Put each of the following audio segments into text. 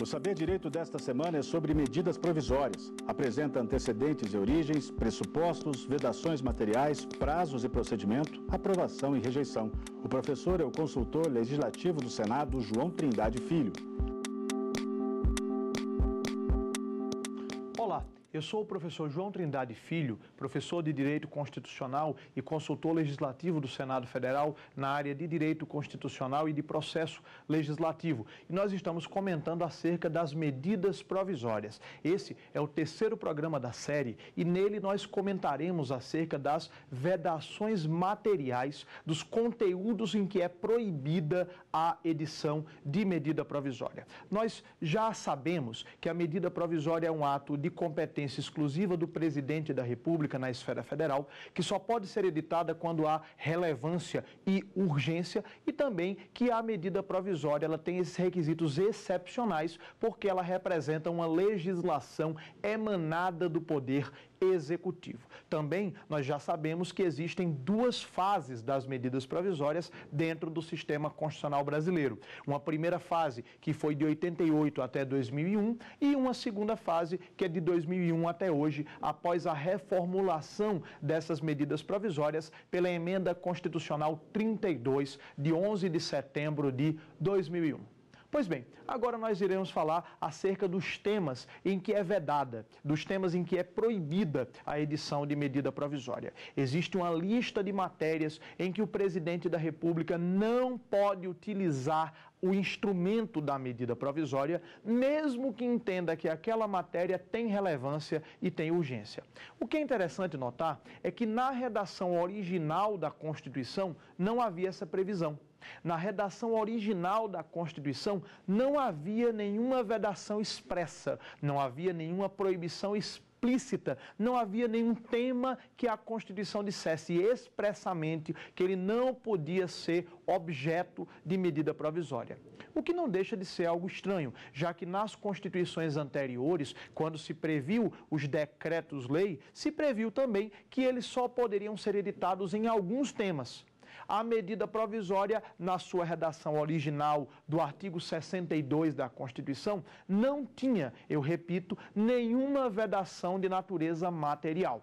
O Saber Direito desta semana é sobre medidas provisórias. Apresenta antecedentes e origens, pressupostos, vedações materiais, prazos e procedimento, aprovação e rejeição. O professor é o consultor legislativo do Senado, João Trindade Filho. Eu sou o professor João Trindade Filho, professor de Direito Constitucional e consultor legislativo do Senado Federal na área de Direito Constitucional e de Processo Legislativo. E nós estamos comentando acerca das medidas provisórias. Esse é o terceiro programa da série e nele nós comentaremos acerca das vedações materiais dos conteúdos em que é proibida a edição de medida provisória. Nós já sabemos que a medida provisória é um ato de competência competência exclusiva do presidente da República na esfera federal, que só pode ser editada quando há relevância e urgência, e também que a medida provisória ela tem esses requisitos excepcionais, porque ela representa uma legislação emanada do poder executivo. Também nós já sabemos que existem duas fases das medidas provisórias dentro do sistema constitucional brasileiro. Uma primeira fase que foi de 88 até 2001 e uma segunda fase que é de 2001 até hoje, após a reformulação dessas medidas provisórias pela emenda constitucional 32 de 11 de setembro de 2001. Pois bem, agora nós iremos falar acerca dos temas em que é vedada, dos temas em que é proibida a edição de medida provisória. Existe uma lista de matérias em que o presidente da República não pode utilizar o instrumento da medida provisória, mesmo que entenda que aquela matéria tem relevância e tem urgência. O que é interessante notar é que na redação original da Constituição não havia essa previsão. Na redação original da Constituição não havia nenhuma vedação expressa, não havia nenhuma proibição expressa explícita. Não havia nenhum tema que a Constituição dissesse expressamente que ele não podia ser objeto de medida provisória. O que não deixa de ser algo estranho, já que nas constituições anteriores, quando se previu os decretos-lei, se previu também que eles só poderiam ser editados em alguns temas a medida provisória, na sua redação original do artigo 62 da Constituição, não tinha, eu repito, nenhuma vedação de natureza material.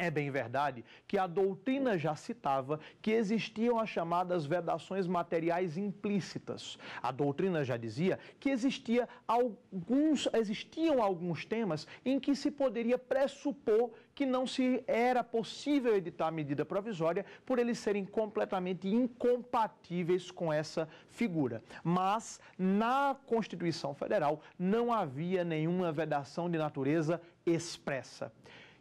É bem verdade que a doutrina já citava que existiam as chamadas vedações materiais implícitas. A doutrina já dizia que existia alguns, existiam alguns temas em que se poderia pressupor que não se era possível editar a medida provisória por eles serem completamente incompatíveis com essa figura. Mas na Constituição Federal não havia nenhuma vedação de natureza expressa.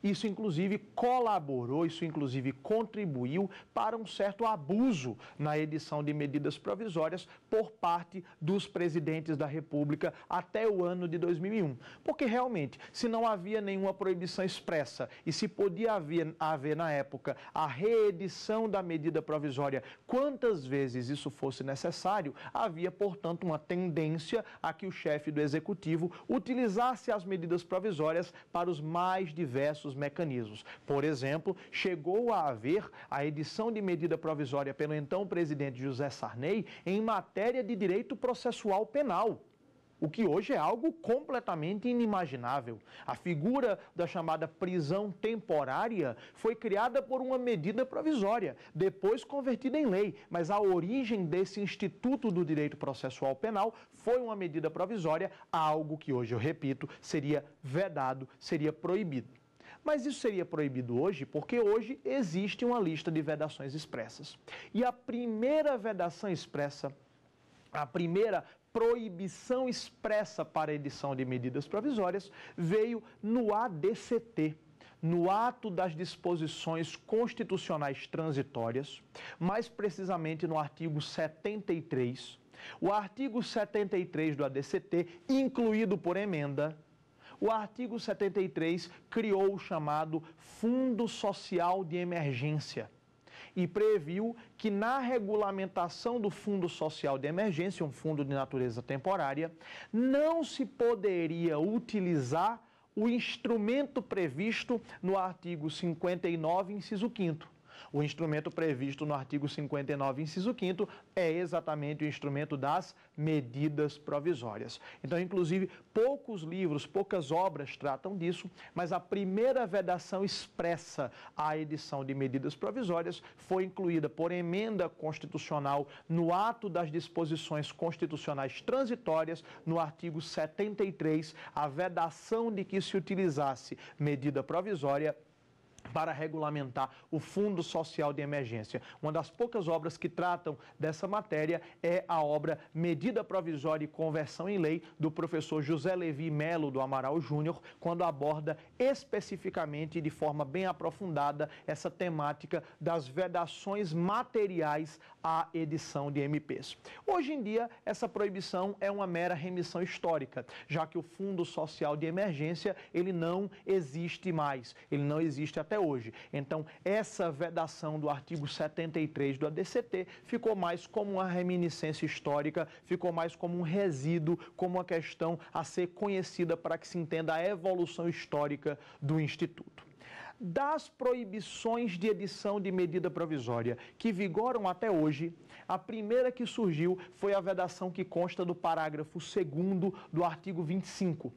Isso, inclusive, colaborou, isso, inclusive, contribuiu para um certo abuso na edição de medidas provisórias por parte dos presidentes da República até o ano de 2001. Porque, realmente, se não havia nenhuma proibição expressa e se podia haver, haver na época, a reedição da medida provisória quantas vezes isso fosse necessário, havia, portanto, uma tendência a que o chefe do executivo utilizasse as medidas provisórias para os mais diversos diversos mecanismos. Por exemplo, chegou a haver a edição de medida provisória pelo então presidente José Sarney em matéria de direito processual penal o que hoje é algo completamente inimaginável. A figura da chamada prisão temporária foi criada por uma medida provisória, depois convertida em lei, mas a origem desse instituto do direito processual penal foi uma medida provisória, algo que hoje, eu repito, seria vedado, seria proibido. Mas isso seria proibido hoje porque hoje existe uma lista de vedações expressas. E a primeira vedação expressa, a primeira proibição expressa para edição de medidas provisórias veio no ADCT, no ato das disposições constitucionais transitórias, mais precisamente no artigo 73. O artigo 73 do ADCT, incluído por emenda, o artigo 73 criou o chamado Fundo Social de Emergência e previu que na regulamentação do Fundo Social de Emergência, um fundo de natureza temporária, não se poderia utilizar o instrumento previsto no artigo 59, inciso 5 o instrumento previsto no artigo 59, inciso 5, é exatamente o instrumento das medidas provisórias. Então, inclusive, poucos livros, poucas obras tratam disso, mas a primeira vedação expressa à edição de medidas provisórias foi incluída por emenda constitucional no ato das disposições constitucionais transitórias, no artigo 73, a vedação de que se utilizasse medida provisória para regulamentar o Fundo Social de Emergência. Uma das poucas obras que tratam dessa matéria é a obra Medida Provisória e Conversão em Lei do professor José Levi Melo do Amaral Júnior, quando aborda especificamente e de forma bem aprofundada essa temática das vedações materiais à edição de MPs. Hoje em dia, essa proibição é uma mera remissão histórica, já que o Fundo Social de Emergência, ele não existe mais. Ele não existe até até hoje. Então, essa vedação do artigo 73 do ADCT ficou mais como uma reminiscência histórica, ficou mais como um resíduo, como uma questão a ser conhecida para que se entenda a evolução histórica do Instituto das proibições de edição de medida provisória que vigoram até hoje, a primeira que surgiu foi a vedação que consta do parágrafo 2 do artigo 25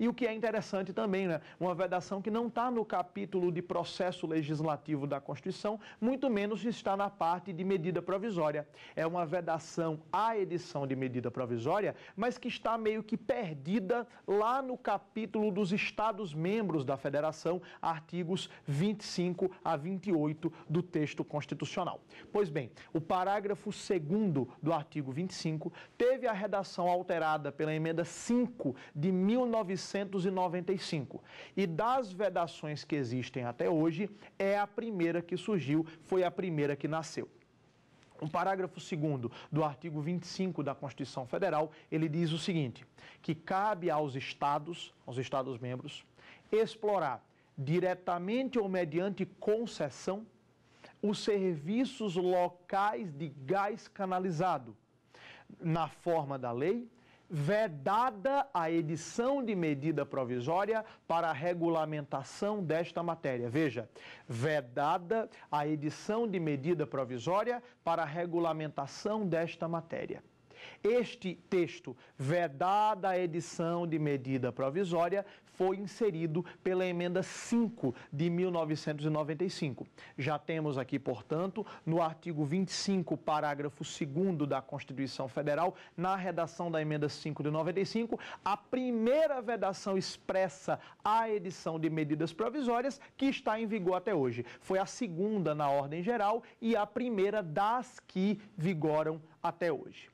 e o que é interessante também, né? Uma vedação que não está no capítulo de processo legislativo da Constituição, muito menos está na parte de medida provisória. É uma vedação à edição de medida provisória, mas que está meio que perdida lá no capítulo dos Estados-membros da Federação, artigos 25 a 28 do texto constitucional. Pois bem, o parágrafo 2 do artigo 25 teve a redação alterada pela emenda 5 de 1900 1995. E das vedações que existem até hoje, é a primeira que surgiu, foi a primeira que nasceu. O um parágrafo 2 do artigo 25 da Constituição Federal, ele diz o seguinte: que cabe aos estados, aos estados membros, explorar diretamente ou mediante concessão os serviços locais de gás canalizado na forma da lei vedada a edição de medida provisória para a regulamentação desta matéria. Veja, vedada a edição de medida provisória para a regulamentação desta matéria. Este texto, vedada a edição de medida provisória, foi inserido pela emenda 5 de 1995. Já temos aqui, portanto, no artigo 25, parágrafo 2 da Constituição Federal, na redação da emenda 5 de 95, a primeira vedação expressa à edição de medidas provisórias que está em vigor até hoje. Foi a segunda na ordem geral e a primeira das que vigoram até hoje.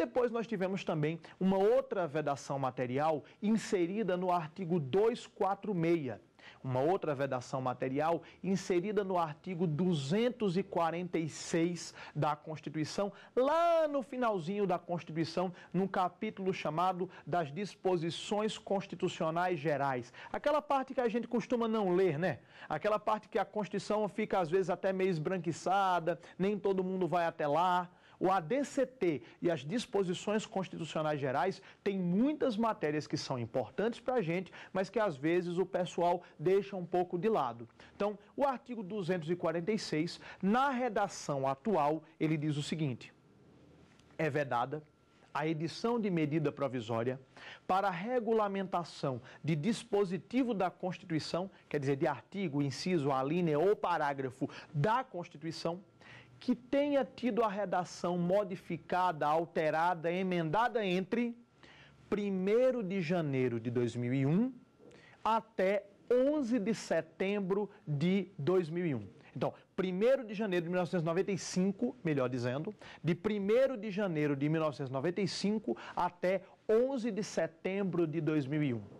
Depois nós tivemos também uma outra vedação material inserida no artigo 246. Uma outra vedação material inserida no artigo 246 da Constituição, lá no finalzinho da Constituição, num capítulo chamado das disposições constitucionais gerais. Aquela parte que a gente costuma não ler, né? Aquela parte que a Constituição fica às vezes até meio esbranquiçada, nem todo mundo vai até lá. O ADCT e as disposições constitucionais gerais têm muitas matérias que são importantes para a gente, mas que às vezes o pessoal deixa um pouco de lado. Então, o artigo 246, na redação atual, ele diz o seguinte: é vedada a edição de medida provisória para a regulamentação de dispositivo da Constituição, quer dizer, de artigo, inciso, alínea ou parágrafo da Constituição que tenha tido a redação modificada, alterada, emendada entre 1 de janeiro de 2001 até 11 de setembro de 2001. Então, 1 de janeiro de 1995, melhor dizendo, de 1 de janeiro de 1995 até 11 de setembro de 2001.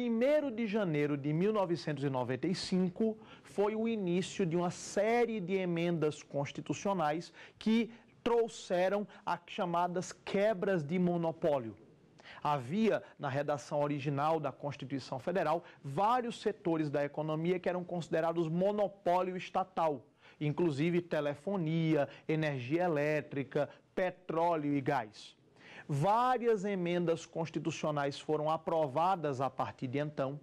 1 de janeiro de 1995 foi o início de uma série de emendas constitucionais que trouxeram as chamadas quebras de monopólio. Havia, na redação original da Constituição Federal, vários setores da economia que eram considerados monopólio estatal, inclusive telefonia, energia elétrica, petróleo e gás. Várias emendas constitucionais foram aprovadas a partir de então,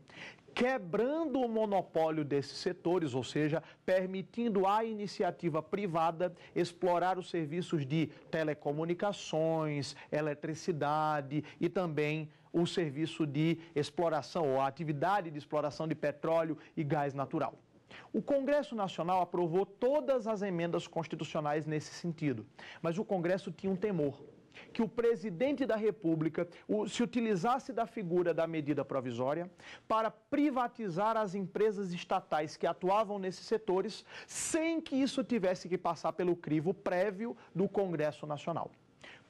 quebrando o monopólio desses setores, ou seja, permitindo à iniciativa privada explorar os serviços de telecomunicações, eletricidade e também o serviço de exploração ou a atividade de exploração de petróleo e gás natural. O Congresso Nacional aprovou todas as emendas constitucionais nesse sentido, mas o Congresso tinha um temor que o presidente da República se utilizasse da figura da medida provisória para privatizar as empresas estatais que atuavam nesses setores, sem que isso tivesse que passar pelo crivo prévio do Congresso Nacional.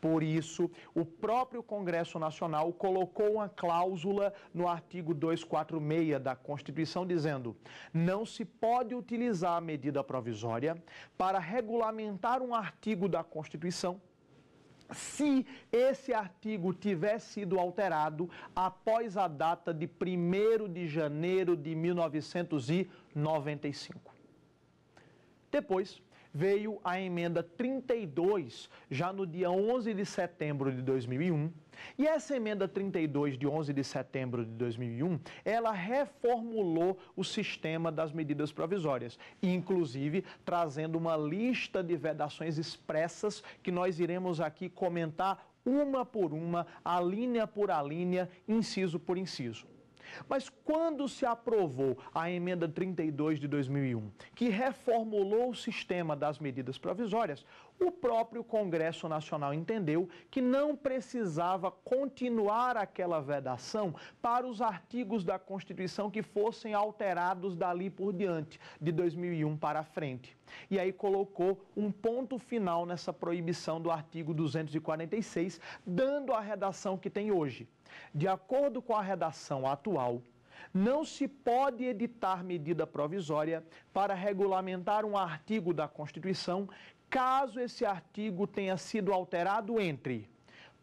Por isso, o próprio Congresso Nacional colocou uma cláusula no artigo 246 da Constituição dizendo: não se pode utilizar a medida provisória para regulamentar um artigo da Constituição se esse artigo tiver sido alterado após a data de 1 de janeiro de 1995. Depois veio a emenda 32, já no dia 11 de setembro de 2001 e essa emenda 32 de 11 de setembro de 2001, ela reformulou o sistema das medidas provisórias, inclusive trazendo uma lista de vedações expressas que nós iremos aqui comentar uma por uma, alínea linha por alínea linha, inciso por inciso. Mas quando se aprovou a emenda 32 de 2001, que reformulou o sistema das medidas provisórias, o próprio Congresso Nacional entendeu que não precisava continuar aquela vedação para os artigos da Constituição que fossem alterados dali por diante, de 2001 para frente. E aí colocou um ponto final nessa proibição do artigo 246, dando a redação que tem hoje de acordo com a redação atual, não se pode editar medida provisória para regulamentar um artigo da Constituição caso esse artigo tenha sido alterado entre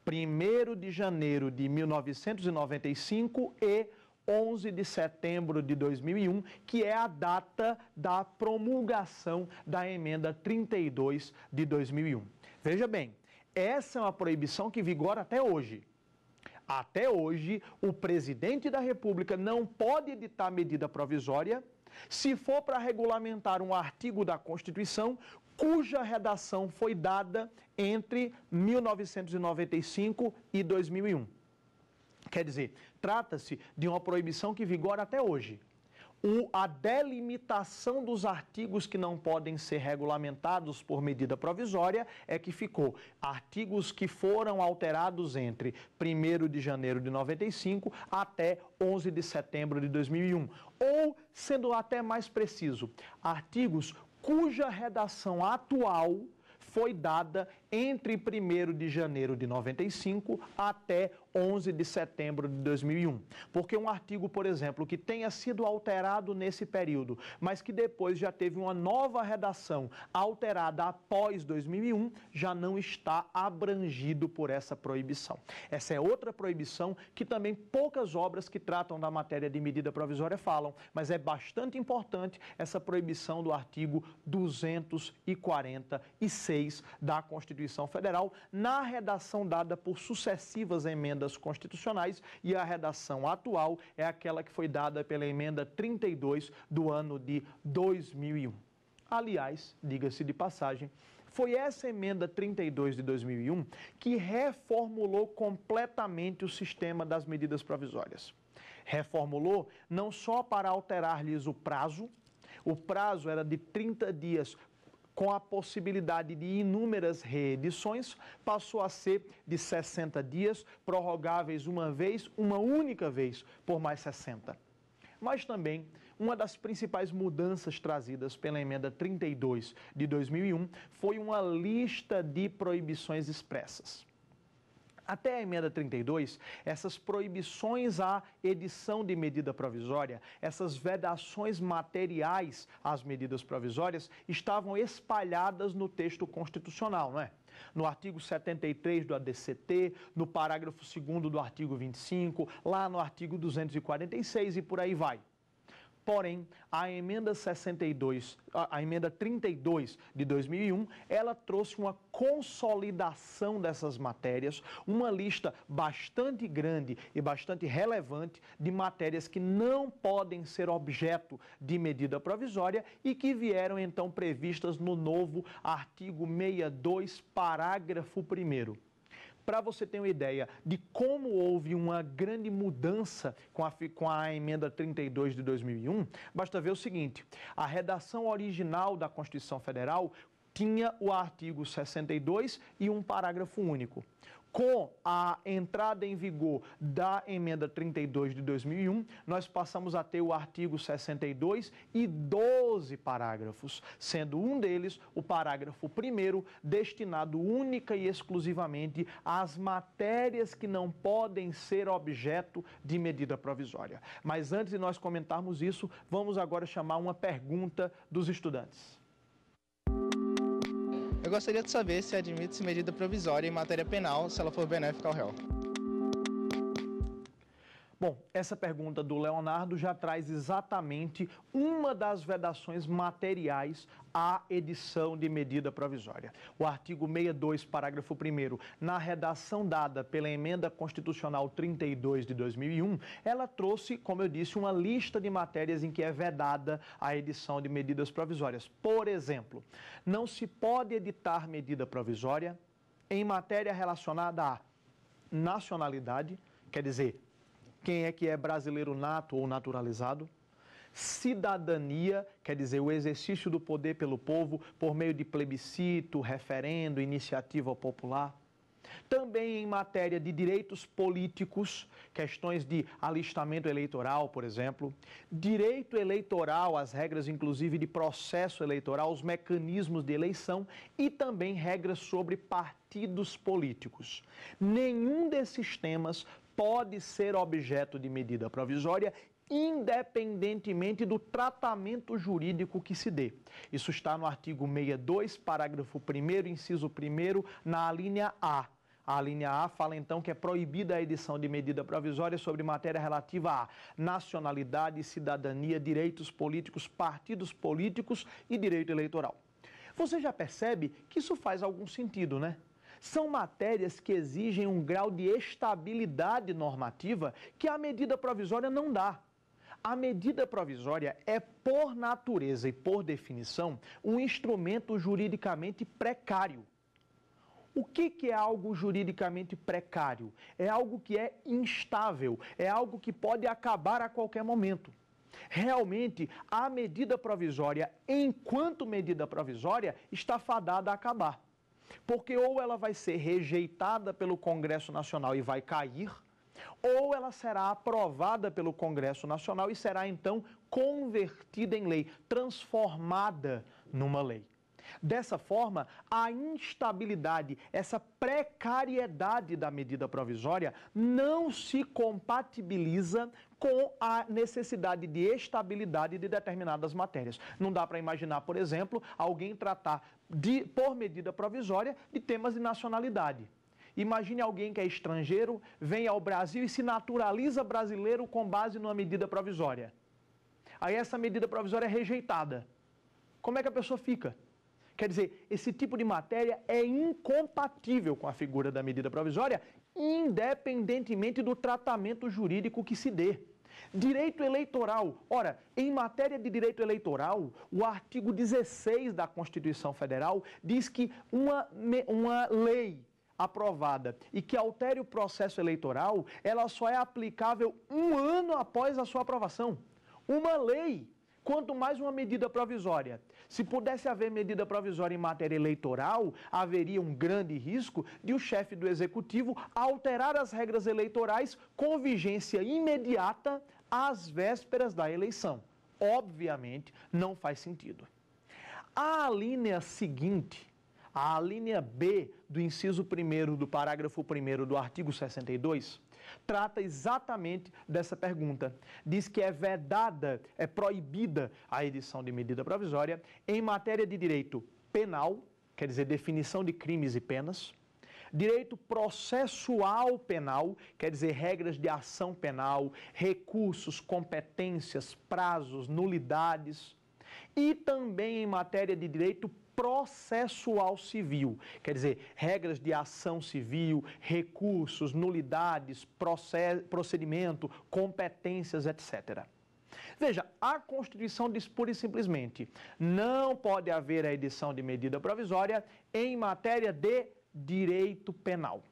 1 de janeiro de 1995 e 11 de setembro de 2001, que é a data da promulgação da emenda 32 de 2001. Veja bem, essa é uma proibição que vigora até hoje. Até hoje, o presidente da República não pode editar medida provisória se for para regulamentar um artigo da Constituição cuja redação foi dada entre 1995 e 2001. Quer dizer, trata-se de uma proibição que vigora até hoje o, a delimitação dos artigos que não podem ser regulamentados por medida provisória é que ficou artigos que foram alterados entre 1 de janeiro de 95 até 11 de setembro de 2001. Ou, sendo até mais preciso, artigos cuja redação atual foi dada entre 1 de janeiro de 95 até 11 de setembro de 2001. Porque um artigo, por exemplo, que tenha sido alterado nesse período, mas que depois já teve uma nova redação alterada após 2001, já não está abrangido por essa proibição. Essa é outra proibição que também poucas obras que tratam da matéria de medida provisória falam, mas é bastante importante essa proibição do artigo 246 da Constituição Constituição Federal na redação dada por sucessivas emendas constitucionais e a redação atual é aquela que foi dada pela emenda 32 do ano de 2001. Aliás, diga-se de passagem, foi essa emenda 32 de 2001 que reformulou completamente o sistema das medidas provisórias. Reformulou não só para alterar-lhes o prazo, o prazo era de 30 dias com a possibilidade de inúmeras reedições, passou a ser de 60 dias, prorrogáveis uma vez, uma única vez, por mais 60. Mas também, uma das principais mudanças trazidas pela emenda 32 de 2001 foi uma lista de proibições expressas. Até a emenda 32, essas proibições à edição de medida provisória, essas vedações materiais às medidas provisórias estavam espalhadas no texto constitucional, não é? no artigo 73 do ADCT, no parágrafo 2 do artigo 25, lá no artigo 246 e por aí vai. Porém, a emenda 62, a, emenda 32 de 2001, ela trouxe uma consolidação dessas matérias, uma lista bastante grande e bastante relevante de matérias que não podem ser objeto de medida provisória e que vieram então previstas no novo artigo 62, parágrafo 1 para você ter uma ideia de como houve uma grande mudança com a, com a emenda 32 de 2001, basta ver o seguinte: a redação original da Constituição Federal tinha o artigo 62 e um parágrafo único com a entrada em vigor da emenda 32 de 2001, nós passamos a ter o artigo 62 e 12 parágrafos, sendo um deles o parágrafo 1 destinado única e exclusivamente às matérias que não podem ser objeto de medida provisória. Mas antes de nós comentarmos isso, vamos agora chamar uma pergunta dos estudantes. Eu gostaria de saber se admite-se medida provisória em matéria penal se ela for benéfica ao réu. Bom, essa pergunta do Leonardo já traz exatamente uma das vedações materiais à edição de medida provisória. O artigo 62, parágrafo 1, na redação dada pela Emenda Constitucional 32 de 2001, ela trouxe, como eu disse, uma lista de matérias em que é vedada a edição de medidas provisórias. Por exemplo, não se pode editar medida provisória em matéria relacionada à nacionalidade, quer dizer, quem é que é brasileiro nato ou naturalizado? Cidadania quer dizer o exercício do poder pelo povo por meio de plebiscito, referendo, iniciativa popular. Também em matéria de direitos políticos, questões de alistamento eleitoral, por exemplo, direito eleitoral, as regras inclusive de processo eleitoral, os mecanismos de eleição e também regras sobre partidos políticos. Nenhum desses temas pode ser objeto de medida provisória independentemente do tratamento jurídico que se dê. Isso está no artigo 62, parágrafo 1 inciso 1, na alínea A. A linha A fala então que é proibida a edição de medida provisória sobre matéria relativa a nacionalidade, cidadania, direitos políticos, partidos políticos e direito eleitoral. Você já percebe que isso faz algum sentido, né? são matérias que exigem um grau de estabilidade normativa que a medida provisória não dá. A medida provisória é, por natureza e por definição, um instrumento juridicamente precário. O que, que é algo juridicamente precário? É algo que é instável, é algo que pode acabar a qualquer momento. Realmente, a medida provisória, enquanto medida provisória, está fadada a acabar. Porque ou ela vai ser rejeitada pelo Congresso Nacional e vai cair, ou ela será aprovada pelo Congresso Nacional e será então convertida em lei, transformada numa lei. Dessa forma, a instabilidade, essa precariedade da medida provisória não se compatibiliza com a necessidade de estabilidade de determinadas matérias. Não dá para imaginar, por exemplo, alguém tratar de, por medida provisória de temas de nacionalidade. Imagine alguém que é estrangeiro, vem ao Brasil e se naturaliza brasileiro com base numa medida provisória. Aí essa medida provisória é rejeitada. Como é que a pessoa fica? Quer dizer, esse tipo de matéria é incompatível com a figura da medida provisória, independentemente do tratamento jurídico que se dê. Direito eleitoral. Ora, em matéria de direito eleitoral, o artigo 16 da Constituição Federal diz que uma, uma lei aprovada e que altere o processo eleitoral, ela só é aplicável um ano após a sua aprovação. Uma lei, quanto mais uma medida provisória se pudesse haver medida provisória em matéria eleitoral, haveria um grande risco de o chefe do executivo alterar as regras eleitorais com vigência imediata às vésperas da eleição. Obviamente, não faz sentido. A linha seguinte, a linha B do inciso 1 do parágrafo 1 do artigo 62, trata exatamente dessa pergunta. Diz que é vedada, é proibida a edição de medida provisória em matéria de direito penal, quer dizer, definição de crimes e penas, direito processual penal, quer dizer, regras de ação penal, recursos, competências, prazos, nulidades, e também em matéria de direito processual civil, quer dizer, regras de ação civil, recursos, nulidades, procedimento, competências, etc. Veja, a Constituição diz pura e simplesmente: não pode haver a edição de medida provisória em matéria de direito penal.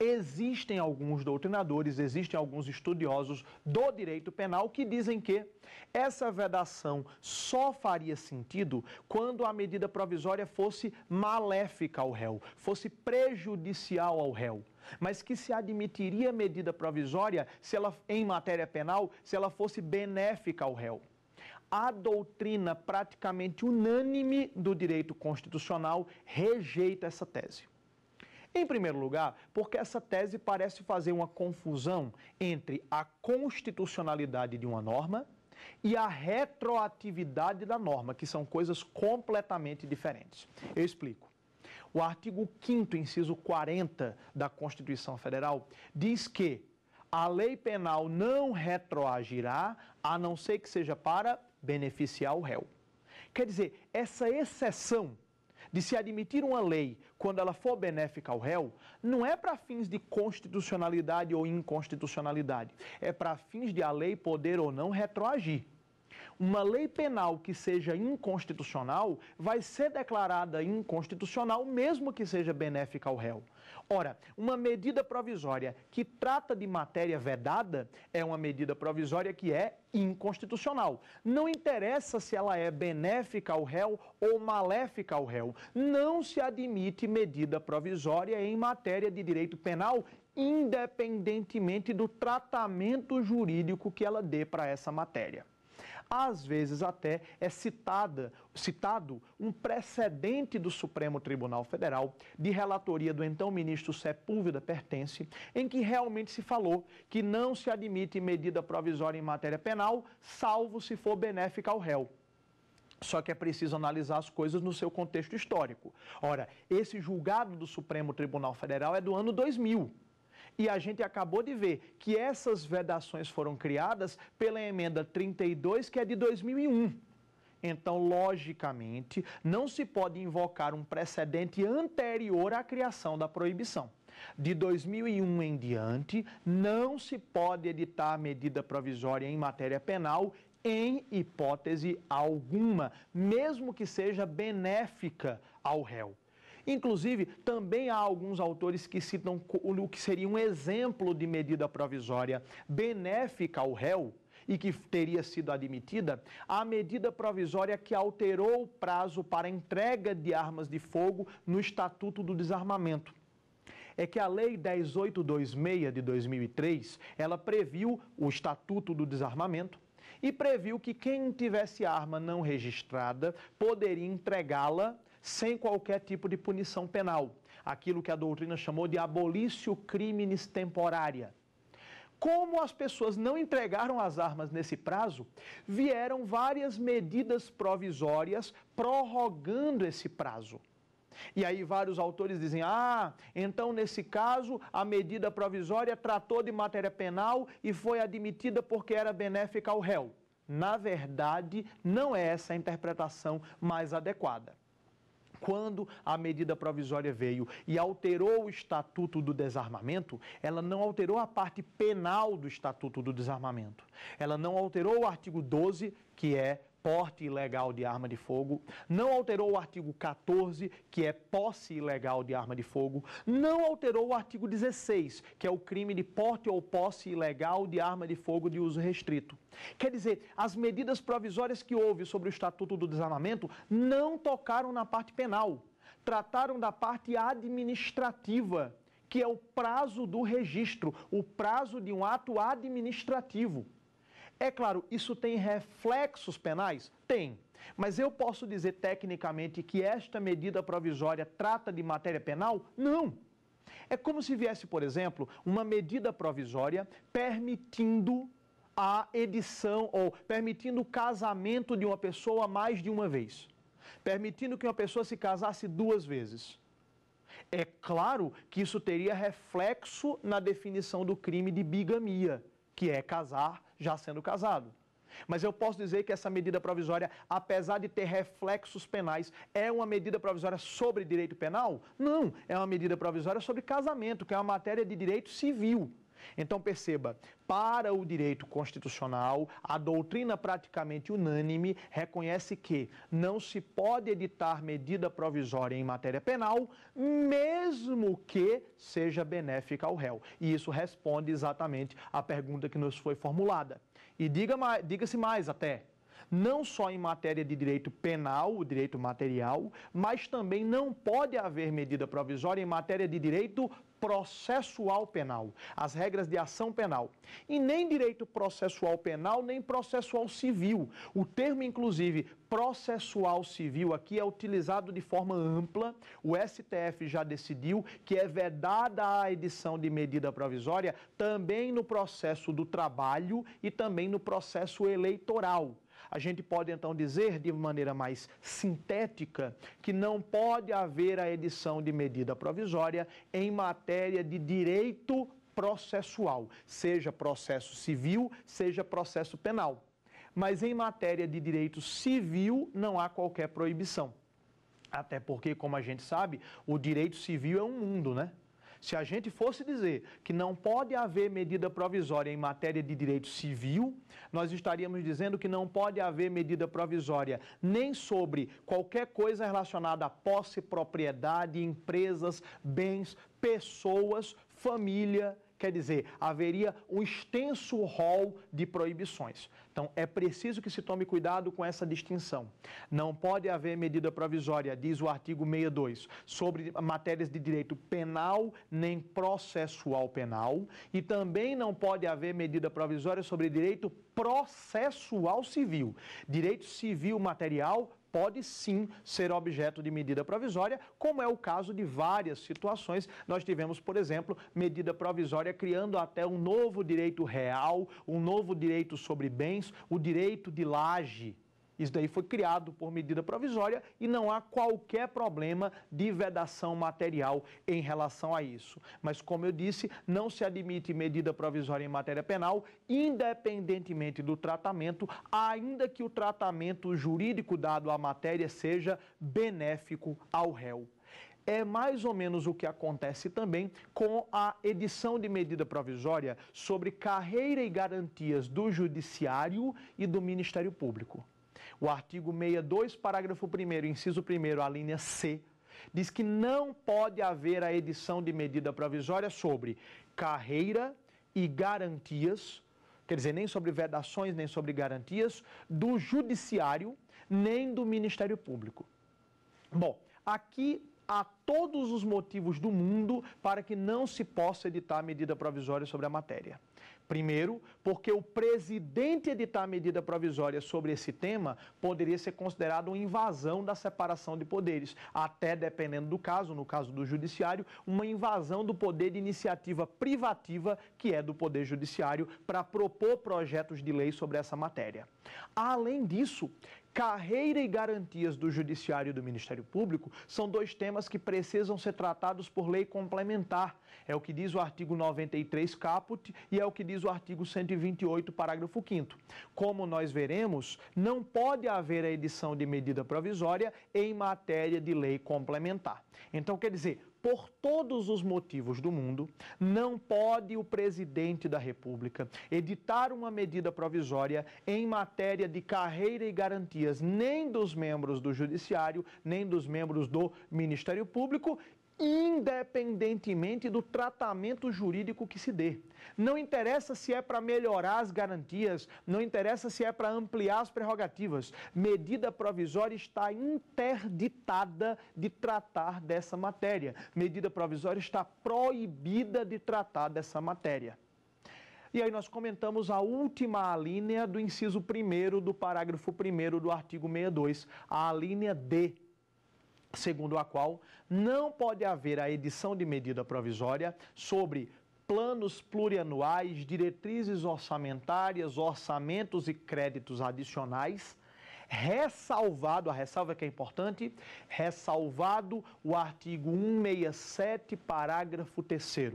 Existem alguns doutrinadores, existem alguns estudiosos do direito penal que dizem que essa vedação só faria sentido quando a medida provisória fosse maléfica ao réu, fosse prejudicial ao réu mas que se admitiria medida provisória se ela, em matéria penal se ela fosse benéfica ao réu. A doutrina praticamente unânime do direito constitucional rejeita essa tese. Em primeiro lugar, porque essa tese parece fazer uma confusão entre a constitucionalidade de uma norma e a retroatividade da norma, que são coisas completamente diferentes. Eu explico. O artigo 5, inciso 40 da Constituição Federal, diz que a lei penal não retroagirá a não ser que seja para beneficiar o réu. Quer dizer, essa exceção de se admitir uma lei quando ela for benéfica ao réu, não é para fins de constitucionalidade ou inconstitucionalidade, é para fins de a lei poder ou não retroagir. Uma lei penal que seja inconstitucional vai ser declarada inconstitucional, mesmo que seja benéfica ao réu. Ora, uma medida provisória que trata de matéria vedada é uma medida provisória que é inconstitucional. Não interessa se ela é benéfica ao réu ou maléfica ao réu. Não se admite medida provisória em matéria de direito penal, independentemente do tratamento jurídico que ela dê para essa matéria. Às vezes até é citada, citado um precedente do Supremo Tribunal Federal, de relatoria do então ministro Sepúlveda Pertence, em que realmente se falou que não se admite medida provisória em matéria penal, salvo se for benéfica ao réu. Só que é preciso analisar as coisas no seu contexto histórico. Ora, esse julgado do Supremo Tribunal Federal é do ano 2000. E a gente acabou de ver que essas vedações foram criadas pela emenda 32, que é de 2001. Então, logicamente, não se pode invocar um precedente anterior à criação da proibição. De 2001 em diante, não se pode editar medida provisória em matéria penal em hipótese alguma, mesmo que seja benéfica ao réu. Inclusive, também há alguns autores que citam o que seria um exemplo de medida provisória benéfica ao réu e que teria sido admitida, a medida provisória que alterou o prazo para entrega de armas de fogo no Estatuto do Desarmamento é que a Lei 10826 de 2003, ela previu o Estatuto do Desarmamento e previu que quem tivesse arma não registrada poderia entregá-la sem qualquer tipo de punição penal, aquilo que a doutrina chamou de abolício criminis temporária. Como as pessoas não entregaram as armas nesse prazo, vieram várias medidas provisórias prorrogando esse prazo. E aí vários autores dizem: "Ah, então nesse caso a medida provisória tratou de matéria penal e foi admitida porque era benéfica ao réu". Na verdade, não é essa a interpretação mais adequada. Quando a medida provisória veio e alterou o Estatuto do Desarmamento, ela não alterou a parte penal do Estatuto do Desarmamento. Ela não alterou o artigo 12, que é porte ilegal de arma de fogo, não alterou o artigo 14, que é posse ilegal de arma de fogo, não alterou o artigo 16, que é o crime de porte ou posse ilegal de arma de fogo de uso restrito. Quer dizer, as medidas provisórias que houve sobre o Estatuto do Desarmamento não tocaram na parte penal, trataram da parte administrativa, que é o prazo do registro, o prazo de um ato administrativo. É claro, isso tem reflexos penais? Tem. Mas eu posso dizer tecnicamente que esta medida provisória trata de matéria penal? Não. É como se viesse, por exemplo, uma medida provisória permitindo a edição ou permitindo o casamento de uma pessoa mais de uma vez, permitindo que uma pessoa se casasse duas vezes. É claro que isso teria reflexo na definição do crime de bigamia que é casar já sendo casado. Mas eu posso dizer que essa medida provisória, apesar de ter reflexos penais, é uma medida provisória sobre direito penal? Não, é uma medida provisória sobre casamento, que é uma matéria de direito civil. Então perceba, para o direito constitucional, a doutrina praticamente unânime reconhece que não se pode editar medida provisória em matéria penal, mesmo que seja benéfica ao réu. E isso responde exatamente à pergunta que nos foi formulada. E diga-se diga mais até, não só em matéria de direito penal, o direito material, mas também não pode haver medida provisória em matéria de direito processual penal, as regras de ação penal. E nem direito processual penal, nem processual civil. O termo, inclusive, processual civil aqui é utilizado de forma ampla. O STF já decidiu que é vedada a edição de medida provisória também no processo do trabalho e também no processo eleitoral. A gente pode então dizer de maneira mais sintética que não pode haver a edição de medida provisória em matéria de direito processual, seja processo civil, seja processo penal. Mas em matéria de direito civil não há qualquer proibição. Até porque, como a gente sabe, o direito civil é um mundo, né? Se a gente fosse dizer que não pode haver medida provisória em matéria de direito civil, nós estaríamos dizendo que não pode haver medida provisória nem sobre qualquer coisa relacionada a posse, propriedade, empresas, bens, pessoas, família, Quer dizer, haveria um extenso rol de proibições. Então, é preciso que se tome cuidado com essa distinção. Não pode haver medida provisória, diz o artigo 62, sobre matérias de direito penal nem processual penal, e também não pode haver medida provisória sobre direito processual civil. Direito civil material pode sim ser objeto de medida provisória, como é o caso de várias situações. Nós tivemos, por exemplo, medida provisória criando até um novo direito real, um novo direito sobre bens, o direito de laje isso daí foi criado por medida provisória e não há qualquer problema de vedação material em relação a isso. Mas, como eu disse, não se admite medida provisória em matéria penal, independentemente do tratamento, ainda que o tratamento jurídico dado à matéria seja benéfico ao réu é mais ou menos o que acontece também com a edição de medida provisória sobre carreira e garantias do Judiciário e do Ministério Público. O artigo 62, parágrafo 1, inciso 1, a linha C, diz que não pode haver a edição de medida provisória sobre carreira e garantias, quer dizer, nem sobre vedações, nem sobre garantias, do judiciário, nem do Ministério Público. Bom, aqui há todos os motivos do mundo para que não se possa editar medida provisória sobre a matéria. Primeiro, porque o presidente editar medida provisória sobre esse tema poderia ser considerado uma invasão da separação de poderes, até dependendo do caso, no caso do judiciário, uma invasão do poder de iniciativa privativa, que é do poder judiciário, para propor projetos de lei sobre essa matéria. Além disso, Carreira e garantias do Judiciário e do Ministério Público são dois temas que precisam ser tratados por lei complementar. É o que diz o artigo 93 caput e é o que diz o artigo 128, parágrafo 5. Como nós veremos, não pode haver a edição de medida provisória em matéria de lei complementar. Então, quer dizer, por todos os motivos do mundo, não pode o presidente da República editar uma medida provisória em matéria de carreira e garantias nem dos membros do Judiciário, nem dos membros do Ministério Público independentemente do tratamento jurídico que se dê. Não interessa se é para melhorar as garantias, não interessa se é para ampliar as prerrogativas. Medida provisória está interditada de tratar dessa matéria. Medida provisória está proibida de tratar dessa matéria. E aí nós comentamos a última alínea do inciso 1 do parágrafo 1 do artigo 62, a alínea D segundo a qual não pode haver a edição de medida provisória sobre planos plurianuais, diretrizes orçamentárias, orçamentos e créditos adicionais, ressalvado, a ressalva que é importante, ressalvado o artigo 167, parágrafo 3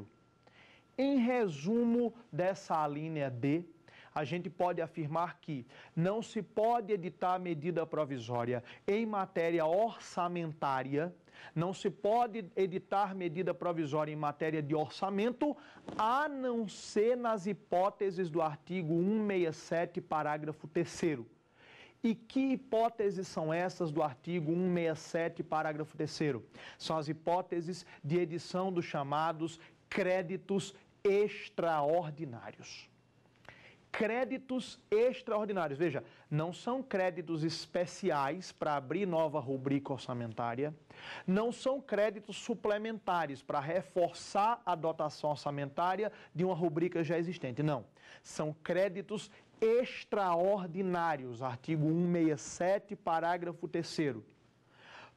Em resumo dessa alínea D, a gente pode afirmar que não se pode editar medida provisória em matéria orçamentária, não se pode editar medida provisória em matéria de orçamento, a não ser nas hipóteses do artigo 167, parágrafo 3. E que hipóteses são essas do artigo 167, parágrafo 3? São as hipóteses de edição dos chamados créditos extraordinários créditos extraordinários. Veja, não são créditos especiais para abrir nova rubrica orçamentária, não são créditos suplementares para reforçar a dotação orçamentária de uma rubrica já existente. Não. São créditos extraordinários, artigo 167, parágrafo 3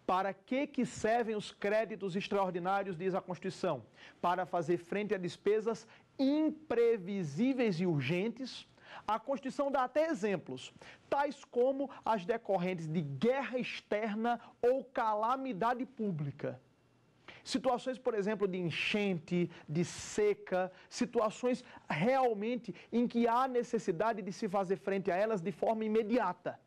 para que, que servem os créditos extraordinários, diz a Constituição? Para fazer frente a despesas imprevisíveis e urgentes, a Constituição dá até exemplos, tais como as decorrentes de guerra externa ou calamidade pública. Situações, por exemplo, de enchente, de seca, situações realmente em que há necessidade de se fazer frente a elas de forma imediata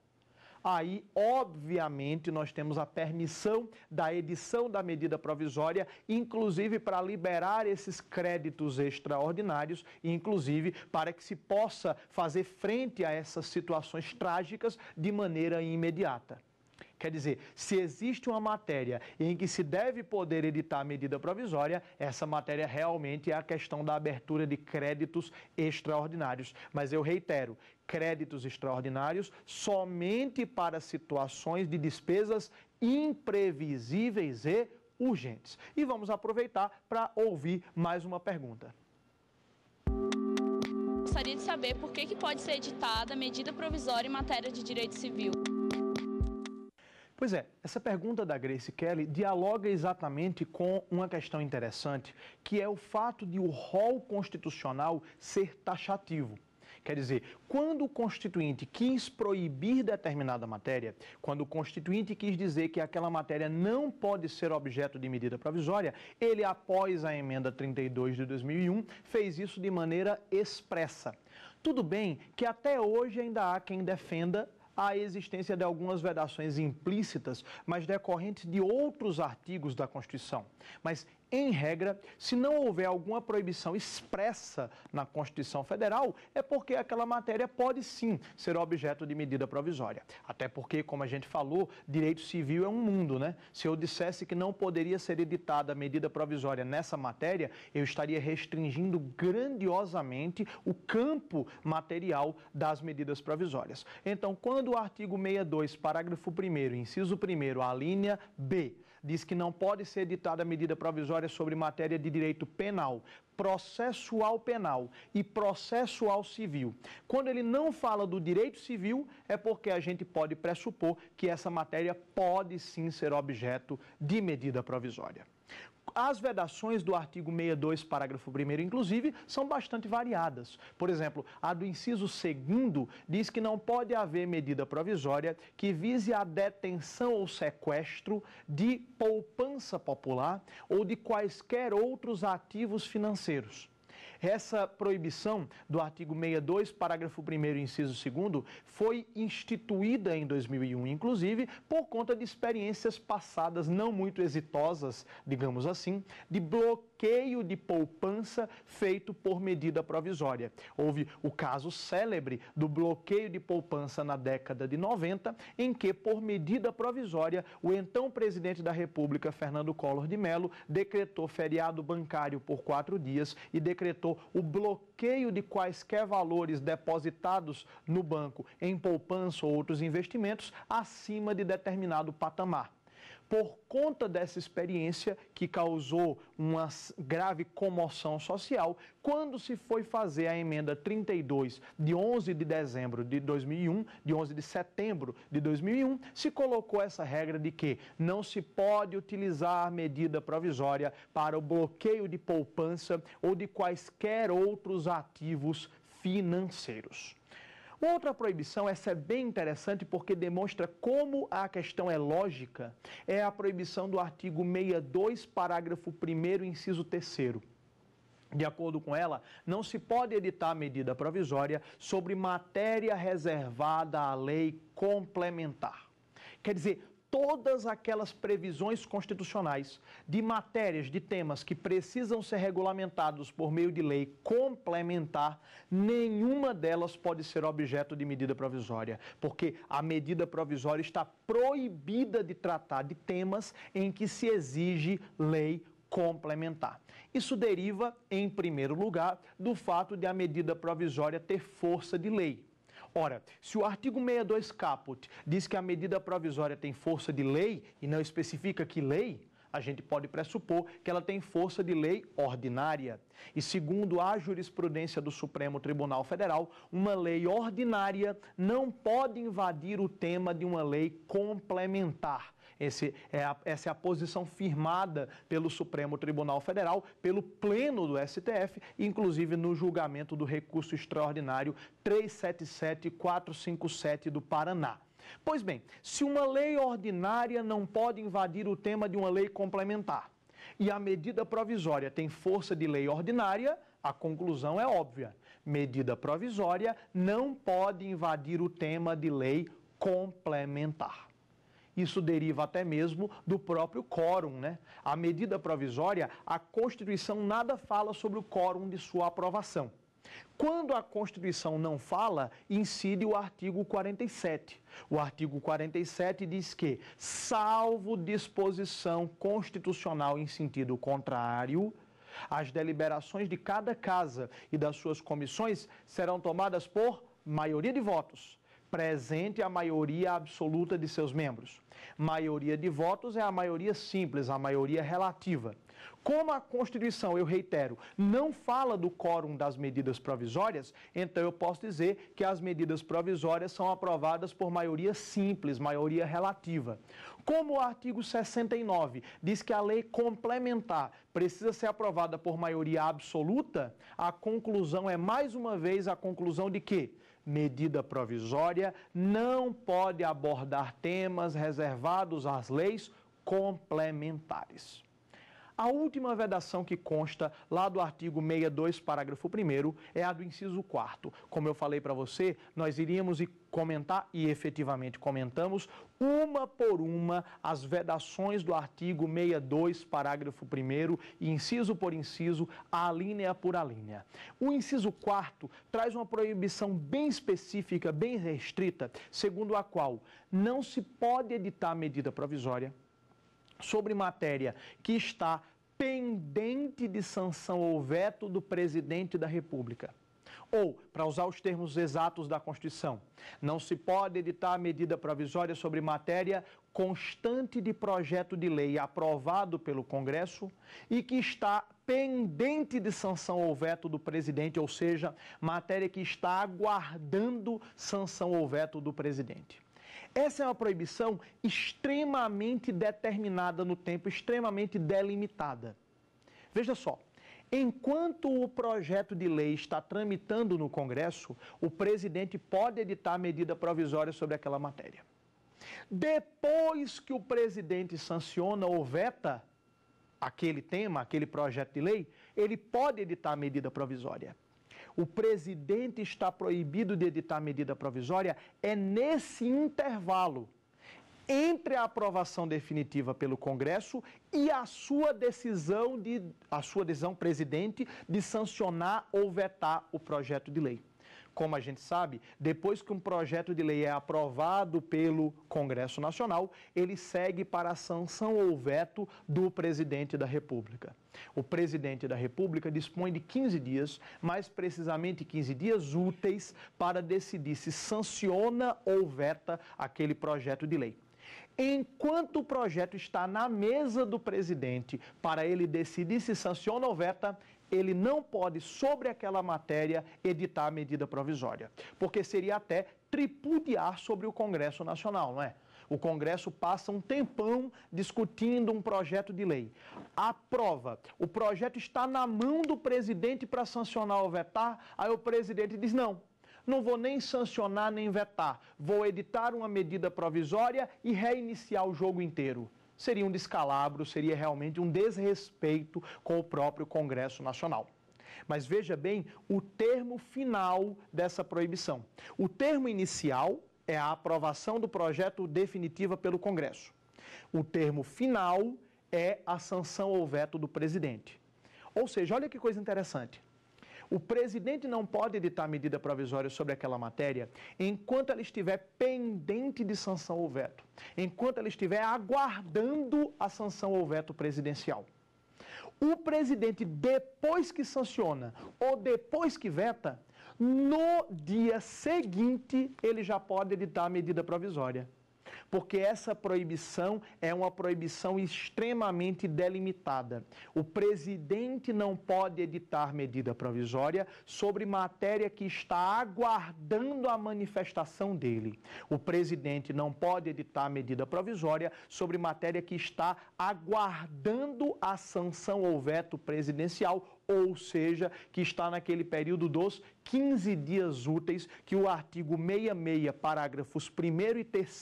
aí, obviamente, nós temos a permissão da edição da medida provisória, inclusive para liberar esses créditos extraordinários, inclusive para que se possa fazer frente a essas situações trágicas de maneira imediata. Quer dizer, se existe uma matéria em que se deve poder editar medida provisória, essa matéria realmente é a questão da abertura de créditos extraordinários. Mas eu reitero, créditos extraordinários somente para situações de despesas imprevisíveis e urgentes. E vamos aproveitar para ouvir mais uma pergunta. Gostaria de saber por que, que pode ser editada medida provisória em matéria de direito civil. Pois é, essa pergunta da Grace Kelly dialoga exatamente com uma questão interessante, que é o fato de o rol constitucional ser taxativo. Quer dizer, quando o Constituinte quis proibir determinada matéria, quando o Constituinte quis dizer que aquela matéria não pode ser objeto de medida provisória, ele, após a emenda 32 de 2001, fez isso de maneira expressa. Tudo bem que até hoje ainda há quem defenda à existência de algumas vedações implícitas, mas decorrentes de outros artigos da Constituição. Mas em regra, se não houver alguma proibição expressa na Constituição Federal, é porque aquela matéria pode sim ser objeto de medida provisória. Até porque, como a gente falou, direito civil é um mundo, né? Se eu dissesse que não poderia ser editada medida provisória nessa matéria, eu estaria restringindo grandiosamente o campo material das medidas provisórias. Então, quando o artigo 62, parágrafo 1, inciso 1, a linha B, diz que não pode ser editada medida provisória sobre matéria de direito penal, processual penal e processual civil. Quando ele não fala do direito civil, é porque a gente pode pressupor que essa matéria pode sim ser objeto de medida provisória. As vedações do artigo 62, parágrafo 1, inclusive, são bastante variadas. Por exemplo, a do inciso 2 diz que não pode haver medida provisória que vise a detenção ou sequestro de poupança popular ou de quaisquer outros ativos financeiros terceiros. Essa proibição do artigo 62, parágrafo 1 inciso 2 foi instituída em 2001, inclusive, por conta de experiências passadas não muito exitosas, digamos assim, de bloqueio bloqueio de poupança feito por medida provisória. Houve o caso célebre do bloqueio de poupança na década de 90, em que, por medida provisória, o então presidente da República, Fernando Collor de Mello, decretou feriado bancário por quatro dias e decretou o bloqueio de quaisquer valores depositados no banco em poupança ou outros investimentos acima de determinado patamar por conta dessa experiência que causou uma grave comoção social, quando se foi fazer a emenda 32 de 11 de dezembro de 2001, de 11 de setembro de 2001, se colocou essa regra de que não se pode utilizar medida provisória para o bloqueio de poupança ou de quaisquer outros ativos financeiros. Outra proibição, essa é bem interessante porque demonstra como a questão é lógica, é a proibição do artigo 62, parágrafo 1, inciso 3. De acordo com ela, não se pode editar medida provisória sobre matéria reservada à lei complementar. Quer dizer, todas aquelas previsões constitucionais de matérias, de temas que precisam ser regulamentados por meio de lei complementar, nenhuma delas pode ser objeto de medida provisória, porque a medida provisória está proibida de tratar de temas em que se exige lei complementar. Isso deriva, em primeiro lugar, do fato de a medida provisória ter força de lei. Ora, se o artigo 62 caput diz que a medida provisória tem força de lei e não especifica que lei, a gente pode pressupor que ela tem força de lei ordinária. E segundo a jurisprudência do Supremo Tribunal Federal, uma lei ordinária não pode invadir o tema de uma lei complementar esse é a, essa é a posição firmada pelo Supremo Tribunal Federal, pelo Pleno do STF, inclusive no julgamento do recurso extraordinário 377457 do Paraná. Pois bem, se uma lei ordinária não pode invadir o tema de uma lei complementar e a medida provisória tem força de lei ordinária, a conclusão é óbvia. Medida provisória não pode invadir o tema de lei complementar. Isso deriva até mesmo do próprio quórum, né? A medida provisória, a Constituição nada fala sobre o quórum de sua aprovação. Quando a Constituição não fala, incide o artigo 47. O artigo 47 diz que, salvo disposição constitucional em sentido contrário, as deliberações de cada casa e das suas comissões serão tomadas por maioria de votos presente a maioria absoluta de seus membros. Maioria de votos é a maioria simples, a maioria relativa. Como a Constituição, eu reitero, não fala do quórum das medidas provisórias, então eu posso dizer que as medidas provisórias são aprovadas por maioria simples, maioria relativa. Como o artigo 69 diz que a lei complementar precisa ser aprovada por maioria absoluta, a conclusão é mais uma vez a conclusão de que medida provisória não pode abordar temas reservados às leis complementares. A última vedação que consta lá do artigo 62, parágrafo 1 é a do inciso 4 Como eu falei para você, nós iríamos comentar e efetivamente comentamos uma por uma as vedações do artigo 62, parágrafo 1 inciso por inciso, alínea por alínea. O inciso 4 traz uma proibição bem específica, bem restrita, segundo a qual não se pode editar medida provisória sobre matéria que está pendente de sanção ou veto do presidente da República. Ou, para usar os termos exatos da Constituição, não se pode editar medida provisória sobre matéria constante de projeto de lei aprovado pelo Congresso e que está pendente de sanção ou veto do presidente, ou seja, matéria que está aguardando sanção ou veto do presidente. Essa é uma proibição extremamente determinada no tempo, extremamente delimitada. Veja só, Enquanto o projeto de lei está tramitando no Congresso, o presidente pode editar medida provisória sobre aquela matéria. Depois que o presidente sanciona ou veta aquele tema, aquele projeto de lei, ele pode editar medida provisória o presidente está proibido de editar medida provisória, é nesse intervalo entre a aprovação definitiva pelo Congresso e a sua decisão de a sua decisão presidente de sancionar ou vetar o projeto de lei. Como a gente sabe, depois que um projeto de lei é aprovado pelo Congresso Nacional, ele segue para a sanção ou veto do presidente da República. O presidente da República dispõe de 15 dias, mais precisamente 15 dias úteis, para decidir se sanciona ou veta aquele projeto de lei. Enquanto o projeto está na mesa do presidente para ele decidir se sanciona ou veta, ele não pode, sobre aquela matéria, editar a medida provisória, porque seria até tripudiar sobre o Congresso Nacional, não é? O Congresso passa um tempão discutindo um projeto de lei. Aprova. O projeto está na mão do presidente para sancionar ou vetar. Aí o presidente diz: não, não vou nem sancionar nem vetar. Vou editar uma medida provisória e reiniciar o jogo inteiro seria um descalabro, seria realmente um desrespeito com o próprio Congresso Nacional. Mas veja bem o termo final dessa proibição. O termo inicial é a aprovação do projeto definitiva pelo Congresso. O termo final é a sanção ou veto do presidente. Ou seja, olha que coisa interessante. O presidente não pode editar medida provisória sobre aquela matéria enquanto ela estiver pendente de sanção ou veto, enquanto ela estiver aguardando a sanção ou veto presidencial. O presidente, depois que sanciona ou depois que veta, no dia seguinte ele já pode editar a medida provisória porque essa proibição é uma proibição extremamente delimitada. O presidente não pode editar medida provisória sobre matéria que está aguardando a manifestação dele. O presidente não pode editar medida provisória sobre matéria que está aguardando a sanção ou veto presidencial ou seja, que está naquele período dos 15 dias úteis que o artigo 66, parágrafos 1 e 3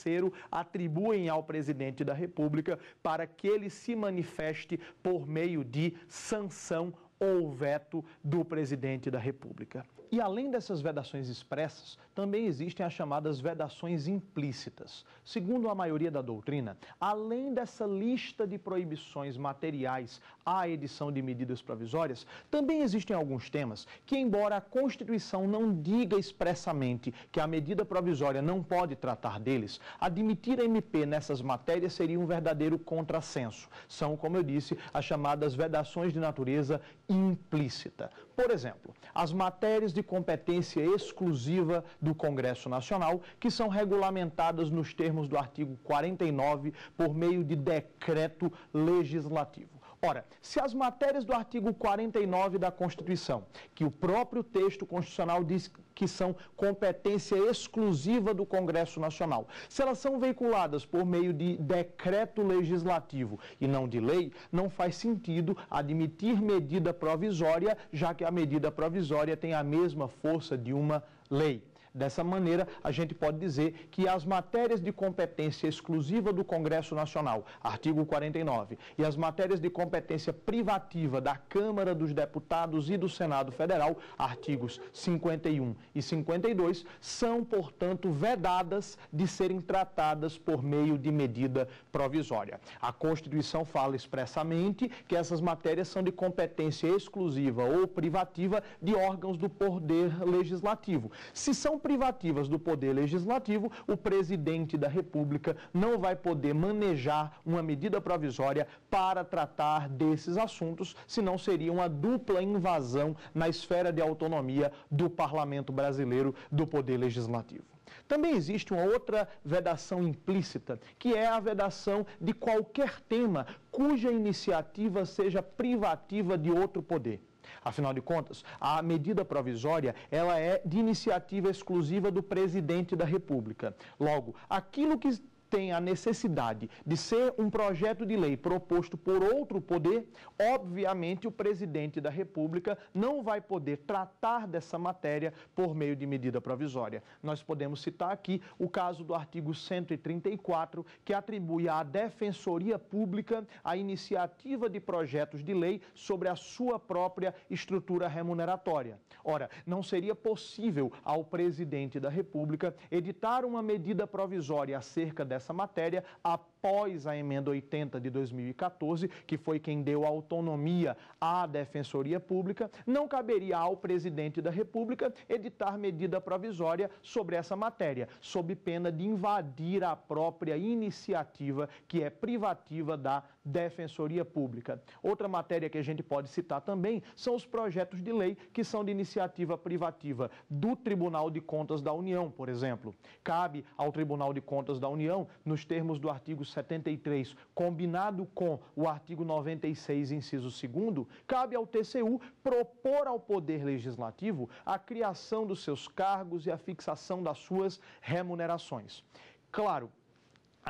atribuem ao presidente da República para que ele se manifeste por meio de sanção ou veto do presidente da República. E além dessas vedações expressas, também existem as chamadas vedações implícitas. Segundo a maioria da doutrina, além dessa lista de proibições materiais à edição de medidas provisórias, também existem alguns temas que, embora a Constituição não diga expressamente que a medida provisória não pode tratar deles, admitir a MP nessas matérias seria um verdadeiro contrassenso. São, como eu disse, as chamadas vedações de natureza implícita. Por exemplo, as matérias de competência exclusiva do Congresso Nacional, que são regulamentadas nos termos do artigo 49 por meio de decreto legislativo. Ora, se as matérias do artigo 49 da Constituição, que o próprio texto constitucional diz que são competência exclusiva do Congresso Nacional, se elas são veiculadas por meio de decreto legislativo e não de lei, não faz sentido admitir medida provisória, já que a medida provisória tem a mesma força de uma lei. Dessa maneira, a gente pode dizer que as matérias de competência exclusiva do Congresso Nacional, artigo 49, e as matérias de competência privativa da Câmara dos Deputados e do Senado Federal, artigos 51 e 52, são, portanto, vedadas de serem tratadas por meio de medida provisória. A Constituição fala expressamente que essas matérias são de competência exclusiva ou privativa de órgãos do poder legislativo. Se são privativas do poder legislativo, o presidente da República não vai poder manejar uma medida provisória para tratar desses assuntos, senão seria uma dupla invasão na esfera de autonomia do parlamento brasileiro, do poder legislativo. Também existe uma outra vedação implícita, que é a vedação de qualquer tema cuja iniciativa seja privativa de outro poder. Afinal de contas, a medida provisória, ela é de iniciativa exclusiva do presidente da República. Logo, aquilo que tem a necessidade de ser um projeto de lei proposto por outro poder, obviamente o presidente da República não vai poder tratar dessa matéria por meio de medida provisória. Nós podemos citar aqui o caso do artigo 134, que atribui à Defensoria Pública a iniciativa de projetos de lei sobre a sua própria estrutura remuneratória. Ora, não seria possível ao presidente da República editar uma medida provisória acerca dessa essa matéria após a emenda 80 de 2014, que foi quem deu autonomia à Defensoria Pública, não caberia ao presidente da República editar medida provisória sobre essa matéria, sob pena de invadir a própria iniciativa que é privativa da Defensoria Pública. Outra matéria que a gente pode citar também são os projetos de lei que são de iniciativa privativa do Tribunal de Contas da União, por exemplo. Cabe ao Tribunal de Contas da União, nos termos do artigo 73, combinado com o artigo 96, inciso 2, cabe ao TCU propor ao Poder Legislativo a criação dos seus cargos e a fixação das suas remunerações. Claro,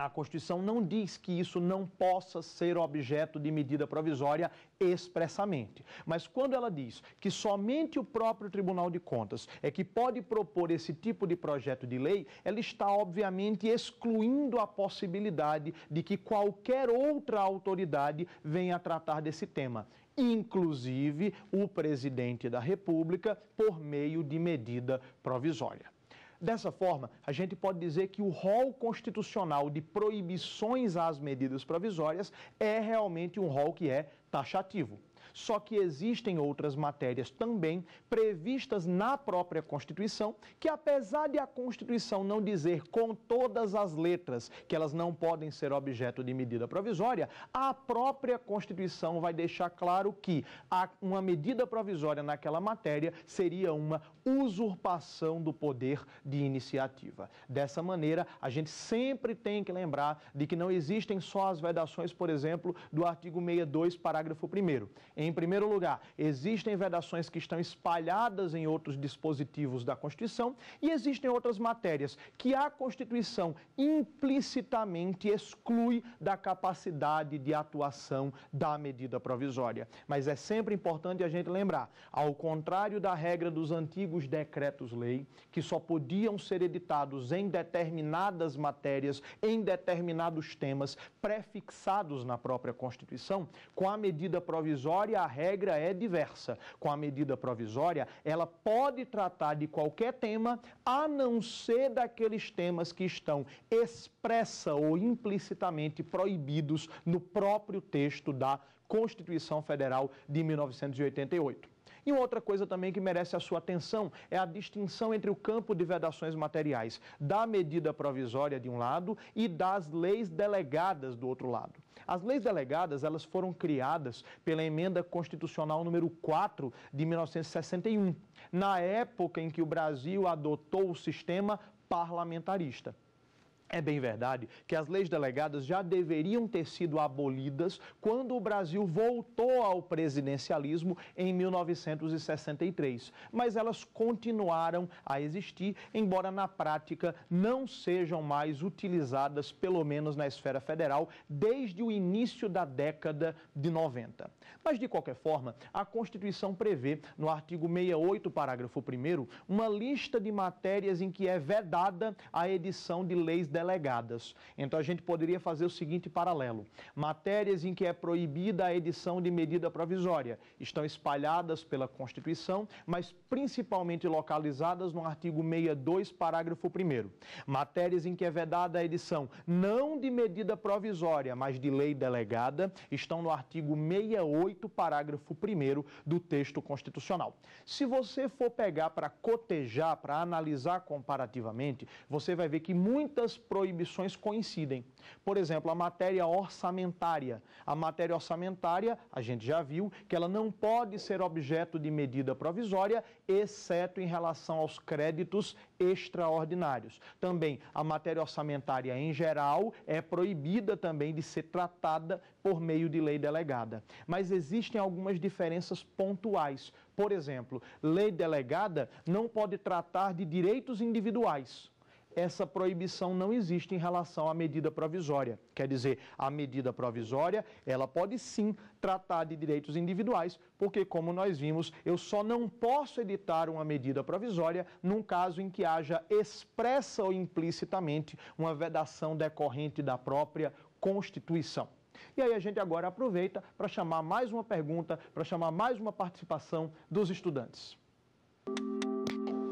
a Constituição não diz que isso não possa ser objeto de medida provisória expressamente. Mas quando ela diz que somente o próprio Tribunal de Contas é que pode propor esse tipo de projeto de lei, ela está, obviamente, excluindo a possibilidade de que qualquer outra autoridade venha a tratar desse tema inclusive o presidente da República, por meio de medida provisória. Dessa forma, a gente pode dizer que o rol constitucional de proibições às medidas provisórias é realmente um rol que é taxativo. Só que existem outras matérias também previstas na própria Constituição, que apesar de a Constituição não dizer com todas as letras que elas não podem ser objeto de medida provisória, a própria Constituição vai deixar claro que uma medida provisória naquela matéria seria uma usurpação do poder de iniciativa. Dessa maneira, a gente sempre tem que lembrar de que não existem só as vedações, por exemplo, do artigo 62, parágrafo 1. Em primeiro lugar, existem vedações que estão espalhadas em outros dispositivos da Constituição e existem outras matérias que a Constituição implicitamente exclui da capacidade de atuação da medida provisória. Mas é sempre importante a gente lembrar, ao contrário da regra dos antigos decretos-lei, que só podiam ser editados em determinadas matérias, em determinados temas prefixados na própria Constituição, com a medida provisória provisória, a regra é diversa. Com a medida provisória, ela pode tratar de qualquer tema, a não ser daqueles temas que estão expressa ou implicitamente proibidos no próprio texto da Constituição Federal de 1988. E outra coisa também que merece a sua atenção é a distinção entre o campo de vedações materiais da medida provisória de um lado e das leis delegadas do outro lado. As leis delegadas, elas foram criadas pela emenda constitucional número 4 de 1961, na época em que o Brasil adotou o sistema parlamentarista. É bem verdade que as leis delegadas já deveriam ter sido abolidas quando o Brasil voltou ao presidencialismo em 1963, mas elas continuaram a existir, embora na prática não sejam mais utilizadas, pelo menos na esfera federal, desde o início da década de 90. Mas, de qualquer forma, a Constituição prevê, no artigo 68, parágrafo 1, uma lista de matérias em que é vedada a edição de leis delegadas delegadas. Então a gente poderia fazer o seguinte paralelo: matérias em que é proibida a edição de medida provisória estão espalhadas pela Constituição, mas principalmente localizadas no artigo 62, parágrafo 1. Matérias em que é vedada a edição não de medida provisória, mas de lei delegada, estão no artigo 68, parágrafo 1 do texto constitucional. Se você for pegar para cotejar, para analisar comparativamente, você vai ver que muitas proibições coincidem. Por exemplo, a matéria orçamentária. A matéria orçamentária, a gente já viu que ela não pode ser objeto de medida provisória, exceto em relação aos créditos extraordinários. Também a matéria orçamentária em geral é proibida também de ser tratada por meio de lei delegada. Mas existem algumas diferenças pontuais. Por exemplo, lei delegada não pode tratar de direitos individuais essa proibição não existe em relação à medida provisória. Quer dizer, a medida provisória, ela pode sim tratar de direitos individuais, porque como nós vimos, eu só não posso editar uma medida provisória num caso em que haja expressa ou implicitamente uma vedação decorrente da própria Constituição. E aí a gente agora aproveita para chamar mais uma pergunta, para chamar mais uma participação dos estudantes. Música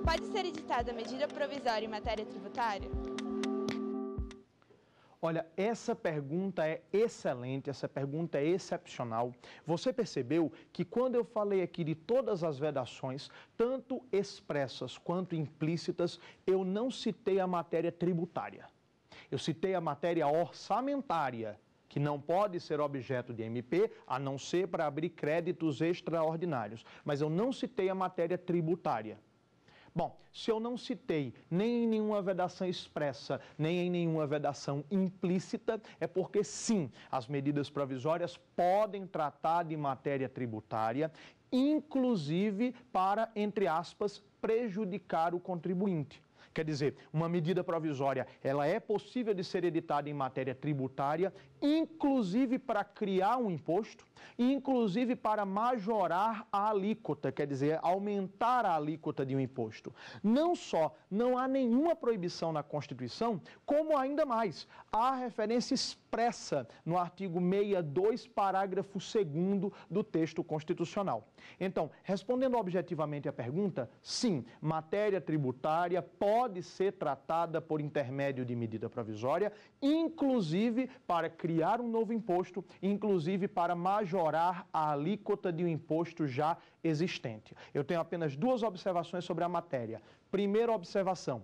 Pode ser editada medida provisória em matéria tributária? Olha, essa pergunta é excelente, essa pergunta é excepcional. Você percebeu que quando eu falei aqui de todas as vedações, tanto expressas quanto implícitas, eu não citei a matéria tributária. Eu citei a matéria orçamentária, que não pode ser objeto de MP, a não ser para abrir créditos extraordinários. Mas eu não citei a matéria tributária. Bom, se eu não citei nem em nenhuma vedação expressa, nem em nenhuma vedação implícita, é porque sim, as medidas provisórias podem tratar de matéria tributária, inclusive para, entre aspas, prejudicar o contribuinte. Quer dizer, uma medida provisória, ela é possível de ser editada em matéria tributária, inclusive para criar um imposto, inclusive para majorar a alíquota, quer dizer, aumentar a alíquota de um imposto. Não só não há nenhuma proibição na Constituição, como ainda mais, há referência expressa no artigo 62, parágrafo 2 do texto constitucional. Então, respondendo objetivamente à pergunta, sim, matéria tributária pode ser tratada por intermédio de medida provisória, inclusive para criar criar um novo imposto, inclusive para majorar a alíquota de um imposto já existente. Eu tenho apenas duas observações sobre a matéria. Primeira observação: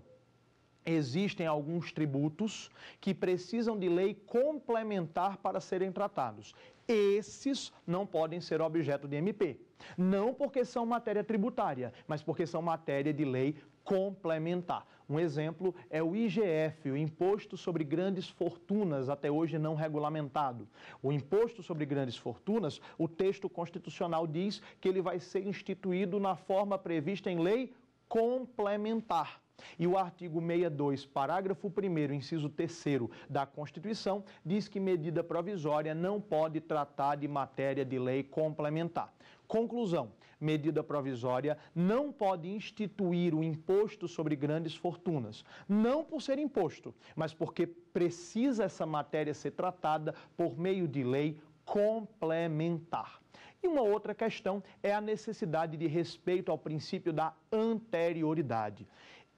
existem alguns tributos que precisam de lei complementar para serem tratados. Esses não podem ser objeto de MP. Não porque são matéria tributária, mas porque são matéria de lei complementar. Um exemplo é o IGF, o Imposto sobre Grandes Fortunas, até hoje não regulamentado. O Imposto sobre Grandes Fortunas, o texto constitucional diz que ele vai ser instituído na forma prevista em lei complementar. E o artigo 62, parágrafo 1, inciso 3 da Constituição, diz que medida provisória não pode tratar de matéria de lei complementar. Conclusão: medida provisória não pode instituir o imposto sobre grandes fortunas. Não por ser imposto, mas porque precisa essa matéria ser tratada por meio de lei complementar. E uma outra questão é a necessidade de respeito ao princípio da anterioridade.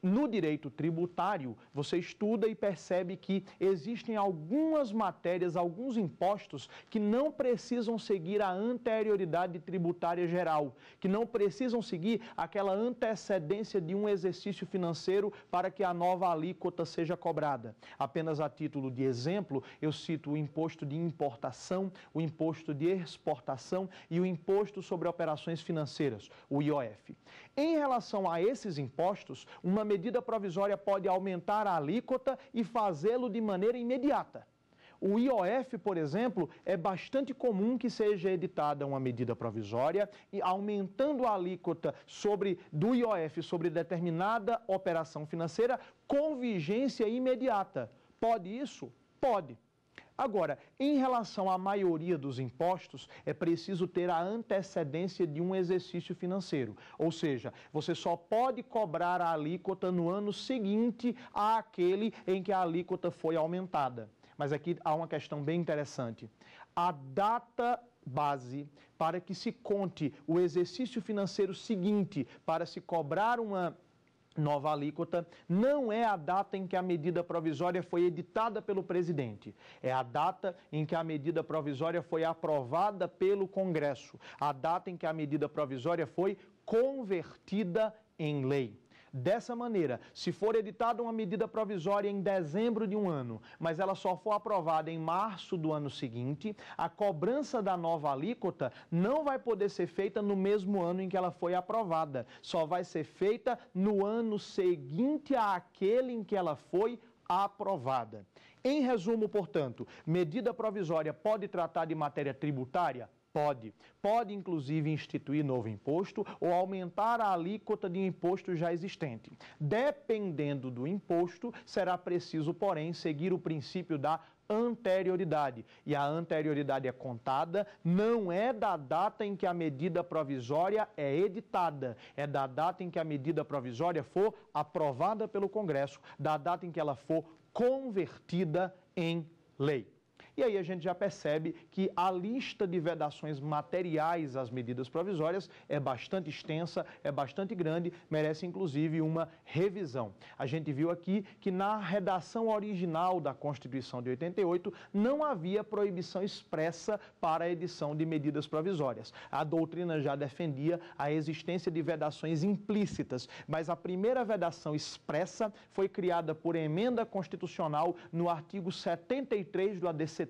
No direito tributário, você estuda e percebe que existem algumas matérias, alguns impostos que não precisam seguir a anterioridade tributária geral, que não precisam seguir aquela antecedência de um exercício financeiro para que a nova alíquota seja cobrada. Apenas a título de exemplo, eu cito o imposto de importação, o imposto de exportação e o imposto sobre operações financeiras, o IOF. Em relação a esses impostos, uma medida provisória pode aumentar a alíquota e fazê-lo de maneira imediata. O IOF, por exemplo, é bastante comum que seja editada uma medida provisória e aumentando a alíquota sobre do IOF sobre determinada operação financeira com vigência imediata. Pode isso? Pode. Agora, em relação à maioria dos impostos, é preciso ter a antecedência de um exercício financeiro. Ou seja, você só pode cobrar a alíquota no ano seguinte àquele em que a alíquota foi aumentada. Mas aqui há uma questão bem interessante. A data base para que se conte o exercício financeiro seguinte para se cobrar uma nova alíquota não é a data em que a medida provisória foi editada pelo presidente, é a data em que a medida provisória foi aprovada pelo Congresso, a data em que a medida provisória foi convertida em lei. Dessa maneira, se for editada uma medida provisória em dezembro de um ano, mas ela só for aprovada em março do ano seguinte, a cobrança da nova alíquota não vai poder ser feita no mesmo ano em que ela foi aprovada, só vai ser feita no ano seguinte àquele em que ela foi aprovada. Em resumo, portanto, medida provisória pode tratar de matéria tributária? Pode. Pode, inclusive, instituir novo imposto ou aumentar a alíquota de imposto já existente. Dependendo do imposto, será preciso, porém, seguir o princípio da anterioridade. E a anterioridade é contada, não é da data em que a medida provisória é editada, é da data em que a medida provisória for aprovada pelo Congresso, da data em que ela for convertida em lei. E aí a gente já percebe que a lista de vedações materiais às medidas provisórias é bastante extensa, é bastante grande, merece inclusive uma revisão. A gente viu aqui que na redação original da Constituição de 88 não havia proibição expressa para a edição de medidas provisórias. A doutrina já defendia a existência de vedações implícitas, mas a primeira vedação expressa foi criada por emenda constitucional no artigo 73 do ADC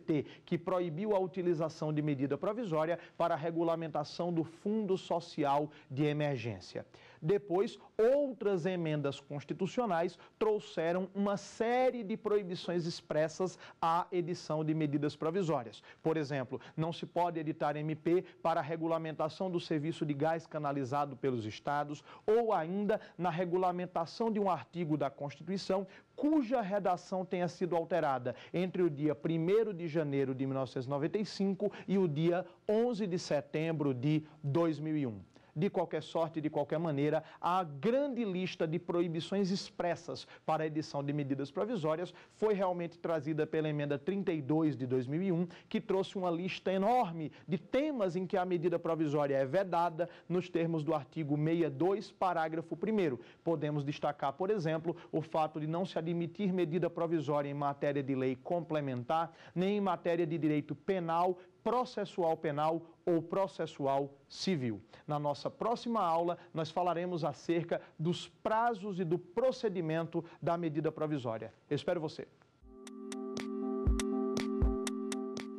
que proibiu a utilização de medida provisória para a regulamentação do Fundo Social de Emergência. Depois, outras emendas constitucionais trouxeram uma série de proibições expressas à edição de medidas provisórias. Por exemplo, não se pode editar MP para a regulamentação do serviço de gás canalizado pelos estados ou ainda na regulamentação de um artigo da Constituição cuja redação tenha sido alterada entre o dia 1 de janeiro de 1995 e o dia 11 de setembro de 2001 de qualquer sorte, de qualquer maneira, a grande lista de proibições expressas para a edição de medidas provisórias foi realmente trazida pela emenda 32 de 2001, que trouxe uma lista enorme de temas em que a medida provisória é vedada nos termos do artigo 62, parágrafo 1. Podemos destacar, por exemplo, o fato de não se admitir medida provisória em matéria de lei complementar, nem em matéria de direito penal, processual penal ou processual civil. Na nossa próxima aula, nós falaremos acerca dos prazos e do procedimento da medida provisória. Eu espero você.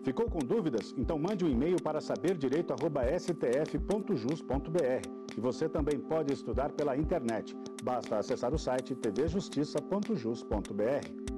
Ficou com dúvidas? Então mande um e-mail para saberdireito@stf.jus.br. E você também pode estudar pela internet. Basta acessar o site tvjustiça.jus.br.